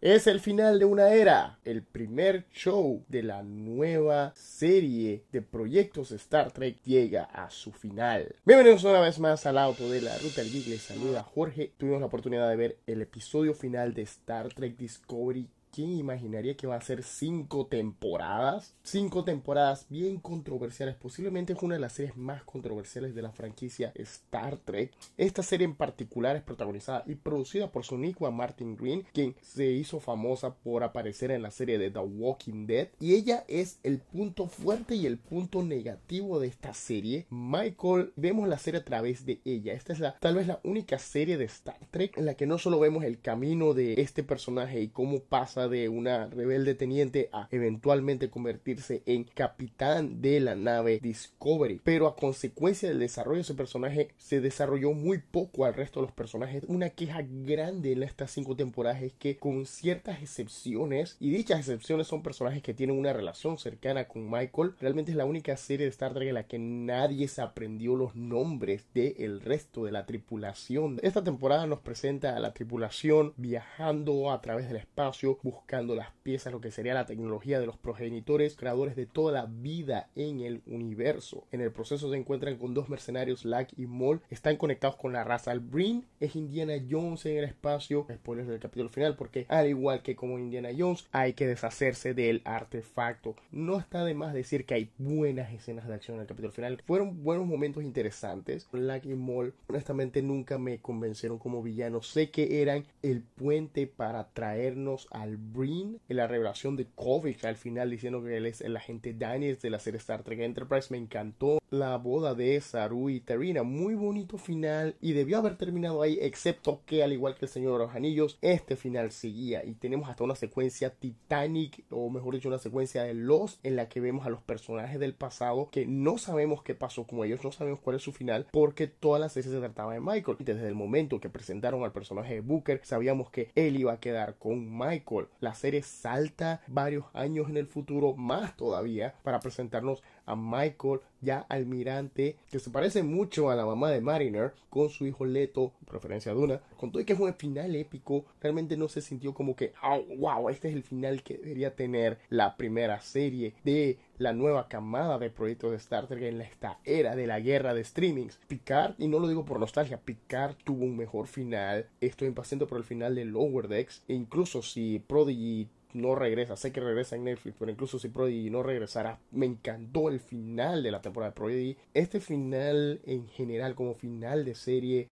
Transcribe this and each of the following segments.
Es el final de una era, el primer show de la nueva serie de proyectos Star Trek llega a su final. Bienvenidos una vez más al auto de la ruta del Geek, les saluda Jorge. Tuvimos la oportunidad de ver el episodio final de Star Trek Discovery ¿Quién imaginaría que va a ser cinco temporadas? Cinco temporadas bien controversiales. Posiblemente es una de las series más controversiales de la franquicia Star Trek. Esta serie en particular es protagonizada y producida por su a Martin Green, quien se hizo famosa por aparecer en la serie de The Walking Dead. Y ella es el punto fuerte y el punto negativo de esta serie. Michael, vemos la serie a través de ella. Esta es la, tal vez la única serie de Star Trek en la que no solo vemos el camino de este personaje y cómo pasa de una rebelde teniente a eventualmente convertirse en capitán de la nave Discovery. Pero a consecuencia del desarrollo de ese personaje, se desarrolló muy poco al resto de los personajes. Una queja grande en estas cinco temporadas es que, con ciertas excepciones, y dichas excepciones son personajes que tienen una relación cercana con Michael, realmente es la única serie de Star Trek en la que nadie se aprendió los nombres del el resto de la tripulación. Esta temporada nos presenta a la tripulación viajando a través del espacio, buscando las piezas, lo que sería la tecnología de los progenitores, creadores de toda vida en el universo. En el proceso se encuentran con dos mercenarios, Lack y Moll. están conectados con la raza. Albrin, es Indiana Jones en el espacio, spoilers del capítulo final, porque al igual que como Indiana Jones, hay que deshacerse del artefacto. No está de más decir que hay buenas escenas de acción en el capítulo final. Fueron buenos momentos interesantes. Lack y Moll, honestamente, nunca me convencieron como villanos. Sé que eran el puente para traernos al Breen en la revelación de Kovic al final diciendo que él es el agente Daniel de la serie Star Trek Enterprise. Me encantó la boda de Saru y Terina. Muy bonito final y debió haber terminado ahí, excepto que al igual que el Señor de los Anillos, este final seguía y tenemos hasta una secuencia Titanic, o mejor dicho, una secuencia de Los en la que vemos a los personajes del pasado que no sabemos qué pasó con ellos, no sabemos cuál es su final, porque toda la serie se trataba de Michael. Y desde el momento que presentaron al personaje de Booker, sabíamos que él iba a quedar con Michael. La serie salta varios años en el futuro, más todavía, para presentarnos a Michael, ya almirante, que se parece mucho a la mamá de Mariner, con su hijo Leto, preferencia Duna. Con todo y que fue un final épico, realmente no se sintió como que, ah, wow, este es el final que debería tener la primera serie de la nueva camada de proyectos de Star Trek en esta era de la guerra de streamings. Picard, y no lo digo por nostalgia, Picard tuvo un mejor final. Estoy impaciente por el final de Lower Decks. E incluso si Prodigy no regresa. Sé que regresa en Netflix, pero incluso si Prodigy no regresará, me encantó el final de la temporada de Prodigy. Este final en general, como final de serie,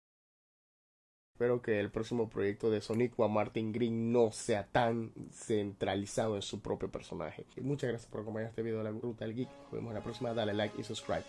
Espero que el próximo proyecto de Sonic a Martin Green no sea tan centralizado en su propio personaje. muchas gracias por acompañar este video de la Ruta del Geek. Nos vemos en la próxima. Dale like y subscribe.